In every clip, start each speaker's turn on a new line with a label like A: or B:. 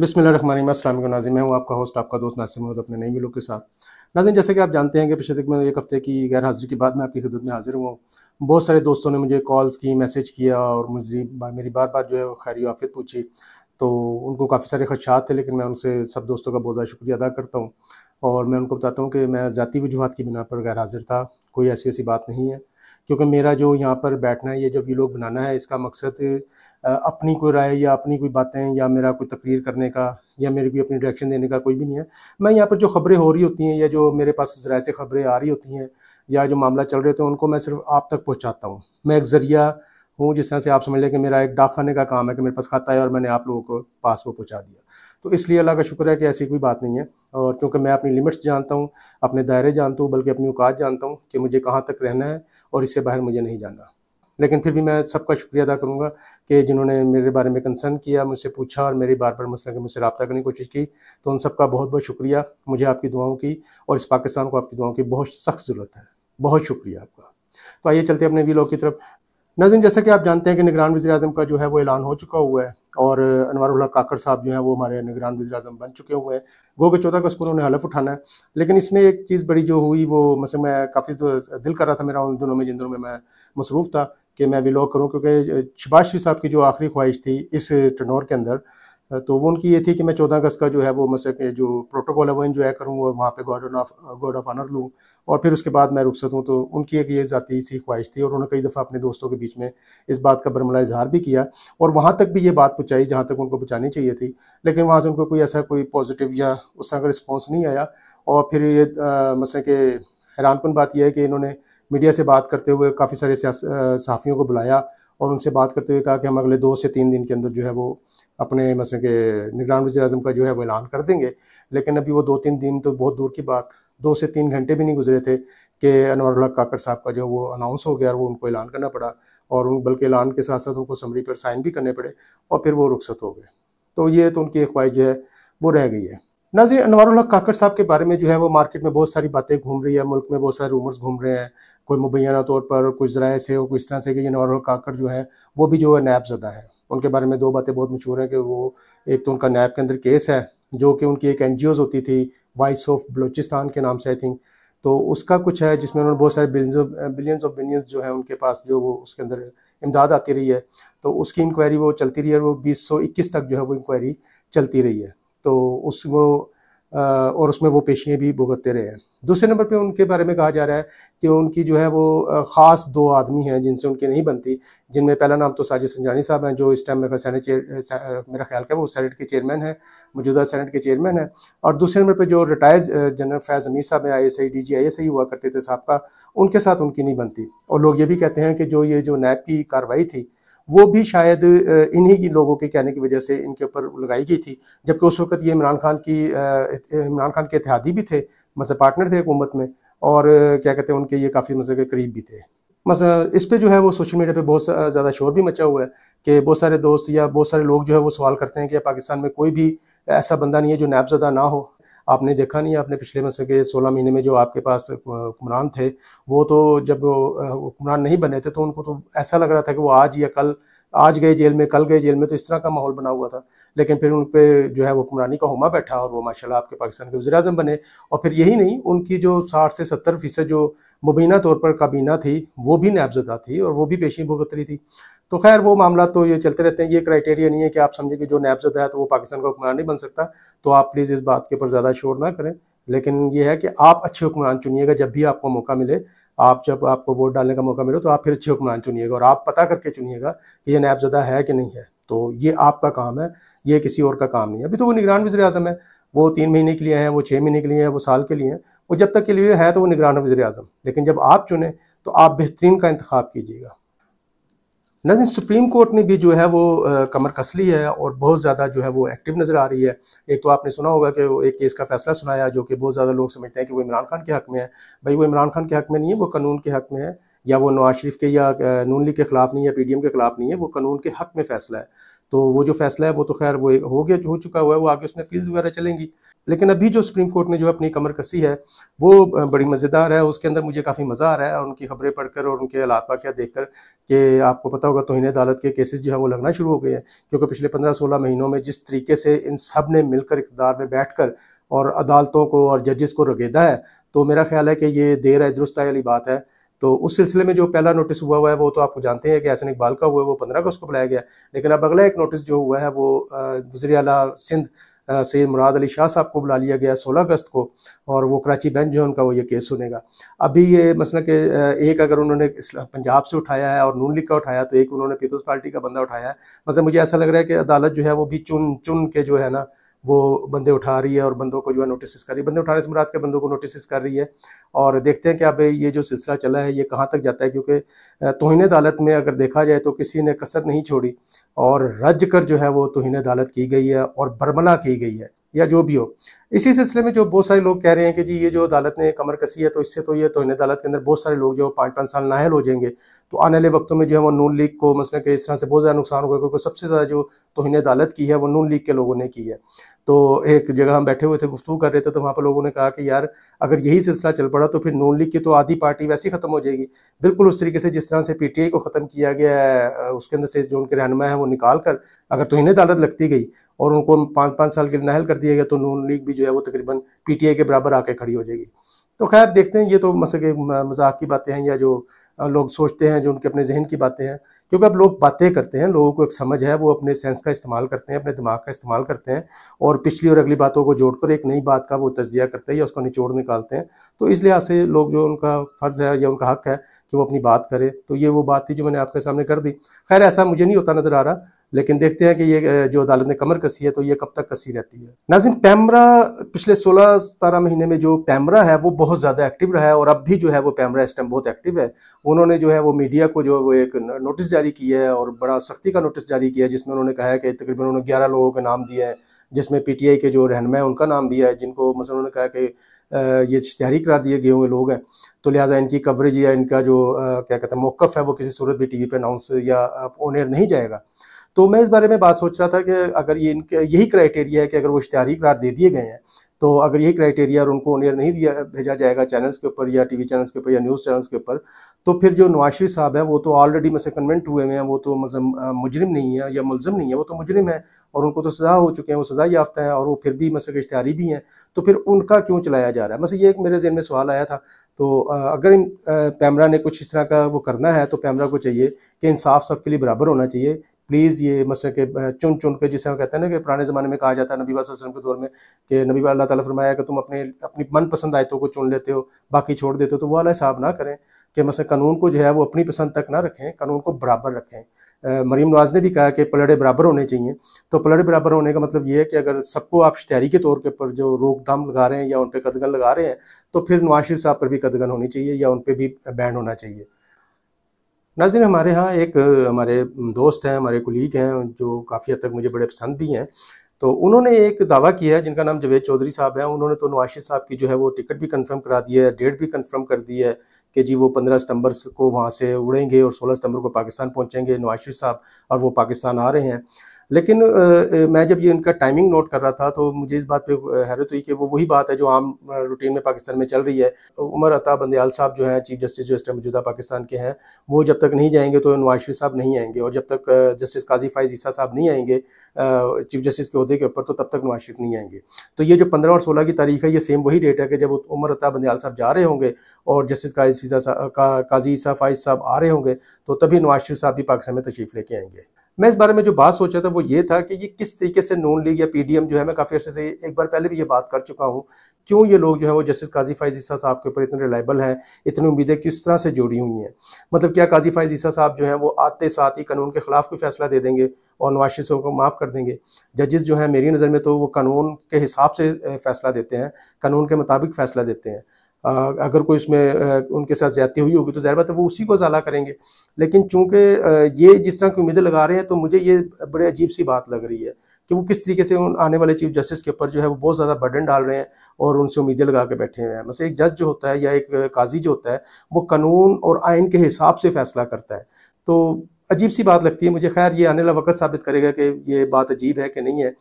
A: बिसमिल अस्सलाम नाजिम मैं हूँ आपका होस्ट आपका दोस्त नासिम और अपने नई मिलों के साथ नाजिम जैसे कि आप जानते हैं कि पिछले दिन में एक हफ़्ते की गैर हाज़िरी के बाद मैं आपकी खिदत में हाज़िर हुआ बहुत सारे दोस्तों ने मुझे कॉल्स की मैसेज किया और मुझे मेरी बार बार जो है खैर आफियत पूछी तो उनको काफ़ी सारे खदशात थे लेकिन मैं उनसे सब दोस्तों का बहुत ज़्यादा शुक्रिया अदा करता हूँ और मैं उनको बताता हूँ कि मैं ज़ाती वजूहत की बिना पर गैर हाज़िर था कोई ऐसी ऐसी बात नहीं है क्योंकि मेरा जो यहाँ पर बैठना है ये जो व्लॉग बनाना है इसका मकसद अपनी कोई राय या अपनी कोई बातें या मेरा कोई तकरीर करने का या मेरे कोई अपनी डायरेक्शन देने का कोई भी नहीं है मैं यहाँ पर जो खबरें हो रही होती हैं या जो मेरे पास जराए से खबरें आ रही होती हैं या जो मामला चल रहे होते हैं उनको मैं सिर्फ आप तक पहुँचाता हूँ मैं एक ज़रिया हूँ जिस तरह से आप समझ लें कि मेरा एक डाक खाने का काम है कि मेरे पास खाता है और मैंने आप लोगों को पास वो पहुँचा दिया तो इसलिए अल्लाह का शुक्र है कि ऐसी कोई बात नहीं है और क्योंकि मैं अपनी लिमिट्स जानता हूँ अपने दायरे जानता हूँ बल्कि अपनी औकात जानता हूँ कि मुझे कहाँ तक रहना है और इससे बाहर मुझे नहीं जाना लेकिन फिर भी मैं सबका शुक्रिया अदा करूँगा कि जिन्होंने मेरे बारे में कंसर्न किया मुझसे पूछा और मेरी बार बार मसला के मुझसे रबता करने की कोशिश की तो उन सबका बहुत बहुत शुक्रिया मुझे आपकी दुआओं की और इस पाकिस्तान को आपकी दुआओं की बहुत सख्त ज़रूरत है बहुत शुक्रिया आपका तो आइए चलते अपने वी की तरफ नाजिन जैसा कि आप जानते हैं कि निगरान वजी अजम का जो है वो ऐलान हो चुका हुआ है और अनवर काकर साहब जो है वो हमारे निगरान वजी अजम बन चुके हुए हैं गो के चौदह अगस्त को उन्होंने हलफ उठाना है लेकिन इसमें एक चीज़ बड़ी जो हुई वो मतलब मैं काफ़ी तो दिल कर रहा था मेरा उन दिनों में जिन दिनों में मैं मसरूफ़ था कि मैं लॉक करूँ क्योंकि शबाज शरीफ साहब की जो आखिरी ख्वाहिश थी इस टनौर के अंदर तो वो उनकी ये थी कि मैं चौदह अगस्त का जो है वो मैं जो प्रोटोकॉल है वो इन्जॉय करूँ और वहाँ पे guard of guard of honour लूँ और फिर उसके बाद मैं रुखसत हूँ तो उनकी एक ये ज़ाती सी ख्वाहिश थी और उन्होंने कई दफ़ा अपने दोस्तों के बीच में इस बात का बरमला इजहार भी किया और वहाँ तक भी ये बात पहुँचाई जहाँ तक उनको पहुँचानी चाहिए थी लेकिन वहाँ से उनको कोई ऐसा कोई पॉजिटिव या उस तरह का रिस्पॉन्स नहीं आया और फिर ये मसल के हैरानकन बात यह है कि इन्होंने मीडिया से बात करते हुए काफ़ी सारे सहाफ़ियों को बुलाया और उनसे बात करते हुए कहा कि हम अगले दो से तीन दिन के अंदर जो है वो अपने मसल के निगरान वजी अजम का जो है वो ऐलान कर देंगे लेकिन अभी वो दो तीन दिन तो बहुत दूर की बात दो से तीन घंटे भी नहीं गुजरे थे कि अनवर काकर साहब का जो वो अनाउंस हो गया और वो उनको ऐलान करना पड़ा और उन बल्कि ऐलान के साथ साथ उनको समरी पर साइन भी करने पड़े और फिर वो रुखसत हो गए तो ये तो उनकी ख्वाहिश जो है वो रह गई है नाजी अनवारुल्ला काकड़ साहब के बारे में जो है वो मार्केट में बहुत सारी बातें घूम रही है मुल्क में बहुत सारे रूमर्स घूम रहे हैं कोई मुबैना तौर पर कुछ जराए से और कुछ तरह से कि अनवारुल्ला काकड़ जो है वो भी जो है नैब ज़दा है उनके बारे में दो बातें बहुत मशहूर हैं कि वो एक तो उनका नैब के अंदर केस है जो कि उनकी एक एन होती थी वॉइस ऑफ बलोचिस्तान के नाम से आई थिंक तो उसका कुछ है जिसमें उन्होंने बहुत सारे बिलियंस ऑफ बिलियंस जो है उनके पास जो वो उसके अंदर इमदाद आती रही है तो उसकी इंक्वायरी वो चलती रही है और वो बीस तक जो है वो इंक्वायरी चलती रही है तो उस वो और उसमें वो पेशियाँ भी भुगतते रहे हैं दूसरे नंबर पे उनके बारे में कहा जा रहा है कि उनकी जो है वो ख़ास दो आदमी हैं जिनसे उनकी नहीं बनती जिनमें पहला नाम तो साजिद संजानी साहब हैं जो इस टाइम मेरा सेनेट चेयर मेरा ख्याल क्या वो सेनेट के चेयरमैन हैं मौजूदा सेनेट के चेयरमैन हैं और दूसरे नंबर पर जो रिटायर्ड जनरल फैज़ अमीर साहब हैं I S I D G I S I हुआ करते थे साहब का उनके साथ उनकी नहीं बनती और लोग ये भी कहते हैं कि जो ये जो नैब की कार्रवाई थी वो भी शायद इन्हीं की लोगों के कहने की वजह से इनके ऊपर लगाई गई थी जबकि उस वक्त ये इमरान खान की इमरान खान के इतिहादी भी थे मतलब पार्टनर थे हुकूमत में और क्या कहते हैं उनके ये काफ़ी मतलब के करीब भी थे मसला मतलब इस पे जो है वो सोशल मीडिया पे बहुत ज़्यादा शोर भी मचा हुआ है कि बहुत सारे दोस्त या बहुत सारे लोग जो है वो सवाल करते हैं कि पाकिस्तान में कोई भी ऐसा बंदा नहीं है जो नैबजदा ना हो आपने देखा नहीं आपने पिछले महीने के सोलह महीने में जो आपके पास हुक्मरान थे वो तो जब हुक्मरान नहीं बने थे तो उनको तो ऐसा लग रहा था कि वो आज या कल आज गए जेल में कल गए जेल में तो इस तरह का माहौल बना हुआ था लेकिन फिर उन पर जो है वो हुक्मरानी का हुमा बैठा और वो माशाल्लाह आपके पाकिस्तान के वजी अजम बने और फिर यही नहीं उनकी जो साठ से सत्तर फीसद जो मुबीना तौर पर काबीना थी वो भी नैबजदा थी और वो भी पेशी भुगत रही थी तो खैर वो मामला तो ये चलते रहते हैं ये क्राइटेरिया नहीं है कि आप समझे कि जो नैबजदा है तो वो पाकिस्तान का हुक्मरान नहीं बन सकता तो आप प्लीज़ इस बात के ऊपर ज़्यादा शोर ना करें लेकिन ये है कि आप अच्छे हुक्मरान चुनिएगा जब भी आपको मौका मिले आप जब आपको वोट डालने का मौका मिले तो आप फिर अच्छे हुक्मरान चुनिएगा और आप पता करके चुनिएगा कि यह नैबजदा है कि नहीं है तो ये आपका काम है ये किसी और का काम नहीं है अभी तो वो निगरान वजी अजम है वो तीन महीने के लिए हैं वो छः महीने के लिए हैं वो साल के लिए हैं वो जब तक के लिए है तो वो निगरान वजी अजम लेकिन जब आप चुने तो आप बेहतरीन का इंतखब कीजिएगा नजर सुप्रीम कोर्ट ने भी जो है वो कमर कस ली है और बहुत ज़्यादा जो है वो एक्टिव नज़र आ रही है एक तो आपने सुना होगा कि वो एक केस का फैसला सुनाया जो कि बहुत ज़्यादा लोग समझते हैं कि वो इमरान खान के हक में है भाई वो इमरान खान के हक में नहीं है वो कानून के हक में है या वो नवाज शरीफ के या नून लीग के खिलाफ नहीं है पी डी एम के खिलाफ नहीं है वो कानून के हक में फैसला है तो वो जो फैसला है वो तो खैर वो हो गया हो चुका हुआ है वो आगे उसमें अपील्स वगैरह चलेंगी लेकिन अभी जो सुप्रीम कोर्ट ने जो अपनी कमर कसी है वो बड़ी मज़ेदार है उसके अंदर मुझे काफ़ी मज़ा आ रहा है और उनकी खबरें पढ़कर और उनके हालात वाक़ देख कर कि आपको पता होगा तो इन्हें अदालत के केसेज जो है वो लगना शुरू हो गए हैं क्योंकि पिछले पंद्रह सोलह महीनों में जिस तरीके से इन सब ने मिलकर इकतदार में बैठ कर और अदालतों को और जजेस को रगेदा है तो मेरा ख्याल है कि ये देर है दुरुस्त वाली बात है तो उस सिलसिले में जो पहला नोटिस हुआ हुआ है वो तो आपको जानते हैं कि एहसन इकबाल का हुआ है वो पंद्रह अगस्त को बुलाया गया लेकिन अब अगला एक नोटिस जो हुआ है वो वजी अला सिंध सैद मुराद अली शाह साहब को बुला लिया गया सोलह अगस्त को और वो कराची बेंच जो है उनका वो ये केस सुनेगा अभी ये मसला कि एक अगर उन्होंने पंजाब से उठाया है और नून लीग का उठाया तो एक उन्होंने पीपल्स पार्टी का बंदा उठाया है मतलब मुझे ऐसा लग रहा है कि अदालत जो है वो भी चुन चुन के जो है ना वो बंदे उठा रही है और बंदों को जो है नोटिस कर रही है बंदे उठाने से मुराद के बंदों को नोटिस कर रही है और देखते हैं कि अब ये जो सिलसिला चला है ये कहाँ तक जाता है क्योंकि तोहन अदालत में अगर देखा जाए तो किसी ने कसर नहीं छोड़ी और रज कर जो है वो तोहन अदालत की गई है और बरमला की गई है या जो भी हो इसी सिलसिले में जो बहुत सारे लोग कह रहे हैं कि जी ये जो अदालत ने कमर कसी है तो इससे तो ये तो इन अदालत के अंदर बहुत सारे लोग जो पाँच पाँच साल नाहल हो जाएंगे तो आने वाले वक्तों में जो है वो नून लीग को मसलन के इस तरह से बहुत ज़्यादा नुकसान होगा क्योंकि सबसे ज़्यादा जो तोहन अदालत की है वो नून लीग के लोगों ने की है तो एक जगह हम बैठे हुए थे गुफ्तु कर रहे थे तो वहाँ पर लोगों ने कहा कि यार अगर यही सिलसिला चल पड़ा तो फिर नून लीग की तो आधी पार्टी वैसी ख़त्म हो जाएगी बिल्कुल उस तरीके से जिस तरह से पी को ख़त्म किया गया है उसके अंदर से जो उनके रहनमा है वो निकाल कर अगर तो इन्हें अदालत लगती गई और उनको पाँच पाँच साल के नहल कर दिया गया तो नून लीग भी जो है वो तकरीबन पी के बराबर आके खड़ी हो जाएगी तो खैर देखते हैं ये तो मसल मजाक की बातें हैं या जो लोग सोचते हैं जो उनके अपने जहन की बातें हैं क्योंकि अब लोग बातें करते हैं लोगों को एक समझ है वो अपने सेंस का इस्तेमाल करते हैं अपने दिमाग का इस्तेमाल करते हैं और पिछली और अगली बातों को जोड़कर एक नई बात का वो तजिया करते हैं या उसका निचोड़ निकालते हैं तो इस लिहाज से लोग जो उनका फ़र्ज़ है या उनका हक है कि वो अपनी बात करें तो ये वो बात थी जो मैंने आपके सामने कर दी खैर ऐसा मुझे नहीं होता नज़र आ रहा लेकिन देखते हैं कि ये जो अदालत ने कमर कसी है तो ये कब तक कसी रहती है नाजिम पैमरा पिछले सोलह सतारह महीने में जो पैमरा है वो बहुत ज़्यादा एक्टिव रहा है और अब भी जो है वो पैमरा इस टाइम बहुत एक्टिव है उन्होंने जो है वो मीडिया को जो वो एक नोटिस जारी किया है और बड़ा सख्ती का नोटिस जारी किया है जिसमें उन्होंने कहा है कि तकरीबन उन्होंने ग्यारह लोगों के नाम दिए हैं जिसमें पीटीआई के जो रहनमा है उनका नाम दिया है जिनको मसल उन्होंने कहा कि ये इश्तहारी करार दिए गए हुए लोग हैं तो लिहाजा इनकी कवरेज या इनका जो क्या कहते हैं मौक़ है वो किसी सूरत भी टी वी पर अनाउंस या ऑन एयर नहीं जाएगा तो मैं इस बारे में बात सोच रहा था कि अगर ये इनके यही क्राइटेरिया है कि अगर वो इश्तारी करार दे दिए गए हैं तो अगर यही क्राइटेरिया और उनको ऑनियर नहीं दिया भेजा जाएगा चैनल्स के ऊपर या टीवी चैनल्स के ऊपर या न्यूज़ चैनल्स के ऊपर तो फिर जो नवाज शरीफ साहब हैं वो तो ऑलरेडी मतलब कन्वेंट हुए हुए हैं वो तो मज़म मुजरम नहीं है या मुलजम नहीं है वो तो मुजरम है और उनको तो सज़ा हो चुके हैं वो सज़ा याफ्ता हैं और वो फिर भी मतलब इश्तारी भी हैं तो फिर उनका क्यों चलाया जा रहा है मतलब ये एक मेरे जहन में सवाल आया था तो अगर पैमरा ने कुछ इस तरह का वो करना है तो पैमरा को चाहिए कि इंसाफ सबके लिए बराबर होना चाहिए प्लीज़ ये मसल के चुन चुन के जिसे हम कहते हैं ना कि पुराने ज़माने में कहा जाता है नबी वसलम के दौर में कि नबी अल्लाह ताली फरमाया कि तुम अपने अपनी मनपसंद आयतों को चुन लेते हो बाकी छोड़ देते हो तो वो वाला हिसाब ना करें कि मसल कानून को जो है वो अपनी पसंद तक ना रखें कानून को बराबर रखें मरीम नवाज ने भी कहा कि पलड़े बराबर होने चाहिए तो पलड़े बराबर होने का मतलब ये है कि अगर सबको आप शहरी के तौर के ऊपर जो रोक रोकथाम लगा रहे हैं या उन पर कदगन लगा रहे हैं तो फिर नवाज शरीफ साहब पर भी कदगन होनी चाहिए या उन पर भी बैन होना चाहिए नाजिन हमारे यहाँ एक हमारे दोस्त हैं हमारे कुलीग हैं जो काफ़ी हद तक मुझे बड़े पसंद भी हैं तो उन्होंने एक दावा किया है जिनका नाम जवेद चौधरी साहब हैं उन्होंने तो नवाशिद साहब की जो है वो टिकट भी कंफर्म करा दी है डेट भी कंफर्म कर दी है कि जी वो पंद्रह सितंबर को वहाँ से उड़ेंगे और सोलह सितंबर को पाकिस्तान पहुँचेंगे नवाशिद साहब और वो पाकिस्तान आ रहे हैं लेकिन मैं जब ये इनका टाइमिंग नोट कर रहा था तो मुझे इस बात पे हैरत हुई कि वो वही बात है जो आम रूटीन में पाकिस्तान में चल रही है तो उमर अता बंदयाल साहब जो हैं चीफ जस्टिस जो इस टाइम मौजूदा पाकिस्तान के हैं वो जब तक नहीं जाएंगे तो नवाज शरीफ साहब नहीं आएंगे और जब तक जस्टिस काजी फाइज ईसा साहब नहीं आएंगे चीफ जस्टिस के अहदे के ऊपर तो तब तक नवाज शरीफ नहीं आएंगे तो ये जो पंद्रह और सोलह की तारीख है ये सेम वही डेट है कि जब उमर अता बंदयाल साहब जा रहे होंगे और जस्टिस काजी ईसा काजी ईसा फाइज साहब आ रहे होंगे तो तभी नवाज शरीफ साहब भी पाकिस्तान में तशरीफ़ लेके आएंगे मैं इस बारे में जो बात सोचा था वो ये था कि ये किस तरीके से नून लीग या पीडीएम जो है मैं काफ़ी अर्से से एक बार पहले भी ये बात कर चुका हूँ क्यों ये लोग जो है वो जस्टिस काजी फाइज ईसा साहब के ऊपर इतने रिलायबल हैं इतनी उम्मीदें किस तरह से जुड़ी हुई हैं मतलब क्या काजी फाइज ईसा साहब जो है वो आते साथ ही कानून के खिलाफ कोई फैसला दे देंगे और नवाशिशों को माफ़ कर देंगे जजेस जो हैं मेरी नज़र में तो वो कानून के हिसाब से फैसला देते हैं कानून के मुताबिक फैसला देते हैं अगर कोई इसमें उनके साथ ज्यादा हुई होगी तो जाहिर बात है वो उसी को ज़्यादा करेंगे लेकिन चूंकि ये जिस तरह की उम्मीदें लगा रहे हैं तो मुझे ये बड़े अजीब सी बात लग रही है कि वो किस तरीके से उन आने वाले चीफ जस्टिस के ऊपर जो है वो बहुत ज़्यादा बर्डन डाल रहे हैं और उनसे उम्मीदें लगा के बैठे हुए हैं मतलब एक जज जो होता है या एक काजी जो होता है वो कानून और आइन के हिसाब से फैसला करता है तो अजीब सी बात लगती है मुझे खैर ये आने वाला वक्त साबित करेगा कि ये बात अजीब है कि नहीं है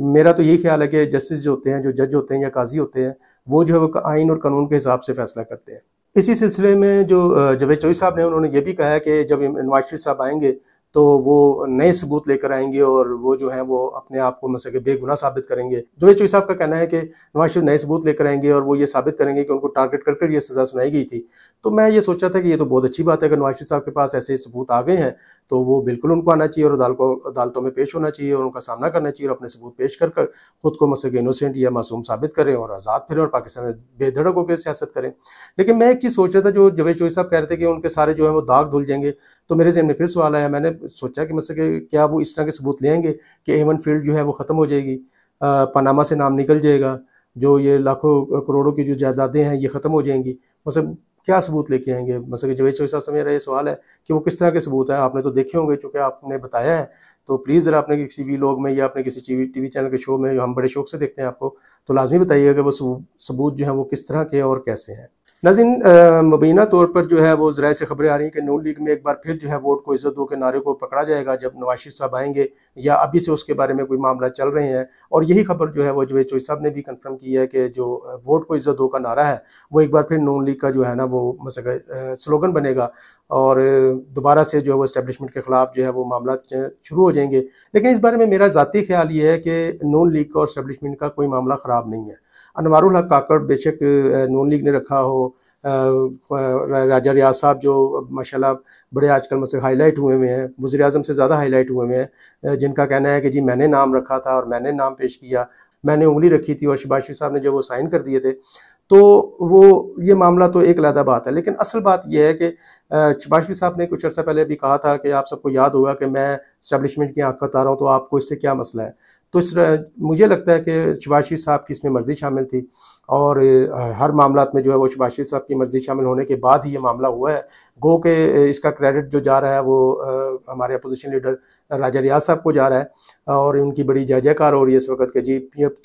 A: मेरा तो यही ख्याल है कि जस्टिस जो होते हैं जो जज होते हैं या काजी होते हैं वो जो है वो आइन और कानून के हिसाब से फैसला करते हैं इसी सिलसिले में जो जवेद चौधरी साहब ने उन्होंने ये भी कहा है कि जब नवाज शरीफ साहब आएंगे तो वो नए सबूत लेकर आएंगे और वो जो है वो अपने आप को मतलब बेगुना साबित करेंगे जुवेद चौधरी साहब का कहना है कि नवाज शरीफ नए सबूत लेकर आएंगे और वो ये साबित करेंगे कि उनको टारगेट करके कर ये सज़ा सुनाई गई थी तो मैं ये सोच रहा था कि ये तो बहुत अच्छी बात है अगर नवाज शरीफ साहब के पास ऐसे सबूत आ गए हैं तो वो बिल्कुल उनको आना चाहिए और अदालतों अदालतों में पेश होना चाहिए और उनका सामना करना चाहिए और अपने सबूत पेश कर कर खुद को मतलब इनोसेंट या मासूम साबित करें और आज़ाद फिरें और पाकिस्तान में बेधड़क होकर सियासत करें लेकिन मैं एक चीज़ सोच रहा था जो जवेद चौधरी साहब कह रहे थे कि उनके सारे जो है वो दाग धुल जाएंगे तो मेरे जहन में फिर सवाल आया मैंने सोचा कि मतलब कि क्या वो इस तरह के सबूत ले आएंगे कि एवन फील्ड जो है वो ख़त्म हो जाएगी पनामा से नाम निकल जाएगा जो ये लाखों करोड़ों की जो जायदादें हैं ये ख़त्म हो जाएंगी मतलब क्या सबूत लेके आएंगे मतलब जवेद शोई साहब से मेरा ये सवाल है कि वो किस तरह के सबूत हैं आपने तो देखे होंगे चूँकि आपने बताया है तो प्लीज़ ज़रा आपने किसी भी लोग में या अपने किसी टी वी चैनल के शो में हम बड़े शौक से देखते हैं आपको तो लाजमी बताइएगा कि वो सबूत जो है वो किस तरह के और कैसे हैं नजिन मुबीना तौर पर जो है वो ज़रा से खबरें आ रही हैं कि नून लीग में एक बार फिर जो है वोट को इज्जत दो के नारे को पकड़ा जाएगा जब नवाशिद साहब आएंगे या अभी से उसके बारे में कोई मामला चल रहे हैं और यही खबर जो है वो जो चोई साहब ने भी कन्फर्म की है कि जो वोट को इज्जत दो का नारा है वो एक बार फिर नून लीग का जो है ना वो मसक स्लोगन बनेगा और दोबारा से जो है वो इस्टेबलिशमेंट के ख़िलाफ़ जो है वो मामला शुरू हो जाएंगे लेकिन इस बारे में मेरा ज़ाती ख्याल ये है कि नून लीग का और इस्टेबलिशमेंट का कोई मामला ख़राब नहीं है अनवारुल हक काकड़ बेशक नून लीग ने रखा हो राजा रियाज साहब जो माशाल्लाह बड़े आजकल मुझसे मतलब हाईलाइट हुए हुए हैं वजी अजम से ज़्यादा हाईलाइट हुए हुए हैं जिनका कहना है कि जी मैंने नाम रखा था और मैंने नाम पेश किया मैंने उंगली रखी थी और शिबाशी साहब ने जब वो साइन कर दिए थे तो वो ये मामला तो एक लहदा बात है लेकिन असल बात यह है कि शिबाशी साहब ने कुछ अर्सा पहले भी कहा था कि आप सबको याद होगा कि मैं स्टैब्लिशमेंट की आंख आ रहा हूँ तो आपको इससे क्या मसला है तो इस मुझे लगता है कि शिबाशी साहब की इसमें मर्ज़ी शामिल थी और हर मामला में जो है वो शिबाशी साहब की मर्ज़ी शामिल होने के बाद ही ये मामला हुआ है गो के इसका क्रेडिट जो जा रहा है वो हमारे अपोजिशन लीडर राजा रियाज साहब को जा रहा है और उनकी बड़ी जय जयकार हो रही है इस वक्त के जी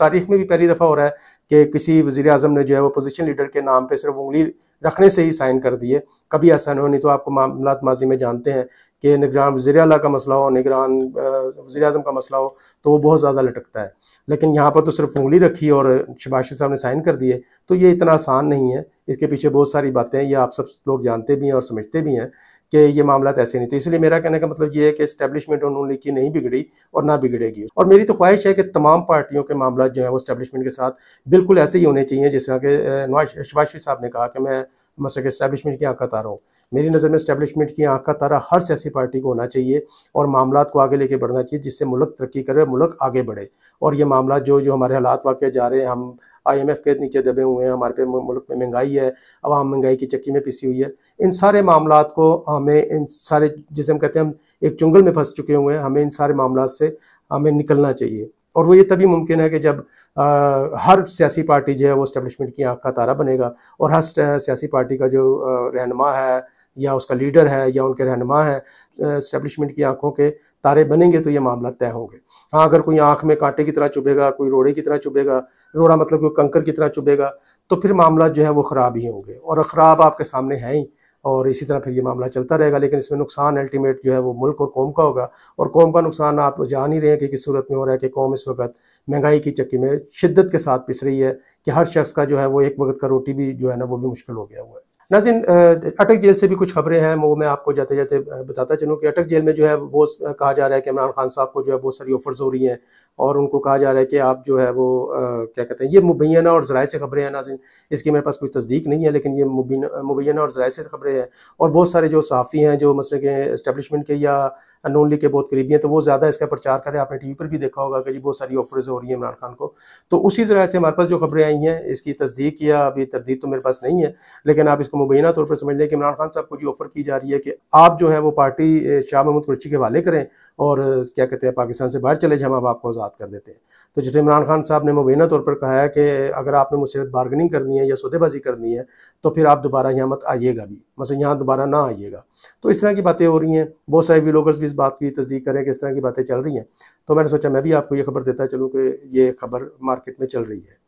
A: तारीख में भी पहली दफ़ा हो रहा है कि किसी वज़ी अजम ने जो है वो अपोजिशन लीडर के नाम पर सिर्फ उंगली रखने से ही साइन कर दिए कभी ऐसा नहीं हो नहीं तो आपको मामला माजी में जानते हैं कि निगरान वजी अला का मसला हो निगरान वजी अजम का मसला हो तो वो बहुत ज़्यादा लटकता है लेकिन यहाँ पर तो सिर्फ उंगली रखी और शबाशी साहब ने साइन कर दिए तो ये इतना आसान नहीं है इसके पीछे बहुत सारी बातें ये आप सब लोग जानते भी हैं और समझते भी हैं कि ये मामला तो ऐसे नहीं तो इसलिए मेरा कहने का मतलब ये है कि स्टैब्लिशमेंट और नून की नहीं बिगड़ी और ना बिगड़ेगी और मेरी तो ख्वाहिश है कि तमाम पार्टियों के मामला जो है वो स्टैब्लिशमेंट के साथ बिल्कुल ऐसे ही होने चाहिए जिस तरह के नवाज शबाशी साहब ने कहा कि मैं मसल स्टैब्लिशमेंट की आंख रहा हूँ मेरी नज़र में इस्टेब्लिशमेंट की आँख का तारा हर सियासी पार्टी को होना चाहिए और मामला को आगे लेके बढ़ना चाहिए जिससे मुल्क तरक्की करे मुल्क आगे बढ़े और ये मामला जो जो हमारे हालात वाक़ जा रहे हैं हम आईएमएफ के नीचे दबे हुए हैं हमारे पे मुल्क में महंगाई है आवाम महंगाई की चक्की में पिसी हुई है इन सारे मामला को हमें इन सारे जिसे हम कहते हैं हम एक चुंगल में फंस चुके हुए हैं हमें इन सारे मामला से हमें निकलना चाहिए और वो ये तभी मुमकिन है कि जब आ, हर सियासी पार्टी जो है वो इस्टेब्लिशमेंट की आँख का तारा बनेगा और हर सियासी पार्टी का जो रहनमा है या उसका लीडर है या उनके रहनमा है इस्टेब्लिशमेंट की आंखों के तारे बनेंगे तो ये मामला तय होंगे हाँ अगर कोई आंख में कांटे की तरह चुभेगा कोई रोड़े की तरह चुभेगा रोड़ा मतलब कोई कंकर की तरह चुभेगा तो फिर मामला जो है वो ख़राब ही होंगे और ख़राब आपके सामने है ही और इसी तरह फिर ये मामला चलता रहेगा लेकिन इसमें नुकसान अल्टीमेट जो है वो मुल्क और कौम का होगा और कौम का नुकसान आप जान ही रहे हैं कि किस सूरत में हो रहा है कि कौम इस वक्त महंगाई की चक्की में शिद्दत के साथ पिस रही है कि हर शख्स का जो है वो एक वक्त का रोटी भी जो है ना वो भी मुश्किल हो गया हुआ है नाजिन अटक जेल से भी कुछ खबरें हैं वो मैं आपको जाते जाते बताता चलूँ कि अटक जेल में जो है वो कहा जा रहा है कि इमरान खान साहब को जो है बहुत सारी ऑफर्स हो रही हैं और उनको कहा जा रहा है कि आप जो है वो आ, क्या कहते हैं ये मुबैना और ज़राए से खबरें हैं नाजिन इसकी मेरे पास कोई तस्दीक नहीं है लेकिन ये मुबैना और ज़राए से खबरें हैं और बहुत सारे जो साफ़ी हैं जो मसल के इस्टबलिशमेंट के या नून लीग के बहुत करीबी हैं तो वो ज़्यादा इसका प्रचार करें आपने टी वी पर भी देखा होगा कि जी बहुत सारी ऑफर्स हो रही हैं इमरान खान को तो उसी ज़रा से हमारे पास जो खबरें आई हैं इसकी तस्दीक या अभी तरदीद तो मेरे पास नहीं है लेकिन आप इसको मुबैना तौर पर समझ लें कि इमरान खान साहब को जो ऑफर की जा रही है कि आप जो है वो पार्टी शाह महमूद कुरशी के हवाले करें और क्या कहते हैं पाकिस्तान से बाहर चले जाए हम आपको आज़ाद कर देते हैं तो जिसमें इमरान खान साहब ने मुबैना तौर पर कहा है कि अगर आपने मुझसे बार्गनिंग करनी है या सौदेबाजी करनी है तो फिर आप दोबारा यहाँ मत आइएगा भी मतलब यहाँ दोबारा ना आइएगा तो इस तरह की बातें हो रही हैं बहुत सारे व्लॉगर्स भी इस बात की तस्दीक करें कि इस तरह की बातें चल रही हैं तो मैंने सोचा मैं भी आपको ये खबर देता चलूँ कि ये खबर मार्केट में चल रही है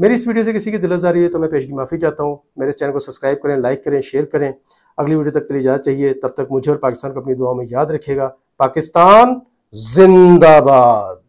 A: मेरी इस वीडियो से किसी की दिल रही है तो मैं पेश की माफ़ी चाहता हूँ मेरे चैनल को सब्सक्राइब करें लाइक करें शेयर करें अगली वीडियो तक के लिए इजाज़त चाहिए तब तक मुझे और पाकिस्तान को अपनी दुआ में याद रखेगा पाकिस्तान जिंदाबाद